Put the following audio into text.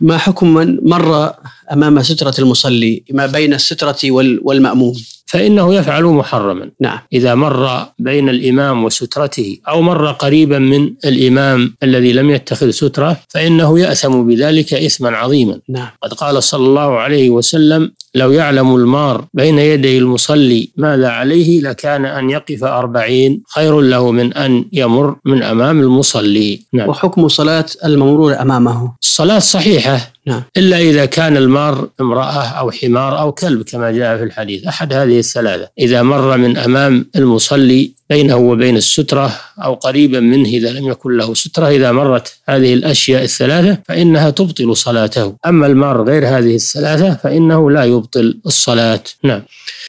ما حكم من مر امام ستره المصلي ما بين الستره والماموم فانه يفعل محرما نعم اذا مر بين الامام وسترته او مر قريبا من الامام الذي لم يتخذ ستره فانه ياثم بذلك اثما عظيما نعم قد قال صلى الله عليه وسلم لو يعلم المار بين يدي المصلي ماذا عليه لكان أن يقف أربعين خير له من أن يمر من أمام المصلي نعم. وحكم صلاة الممرور أمامه الصلاة صحيحة نعم. إلا إذا كان المار امرأة أو حمار أو كلب كما جاء في الحديث أحد هذه الثلاثة إذا مر من أمام المصلي بينه وبين السترة أو قريبا منه إذا لم يكن له سترة إذا مرت هذه الأشياء الثلاثة فإنها تبطل صلاته أما المار غير هذه الثلاثة فإنه لا يبطل الصلاة نعم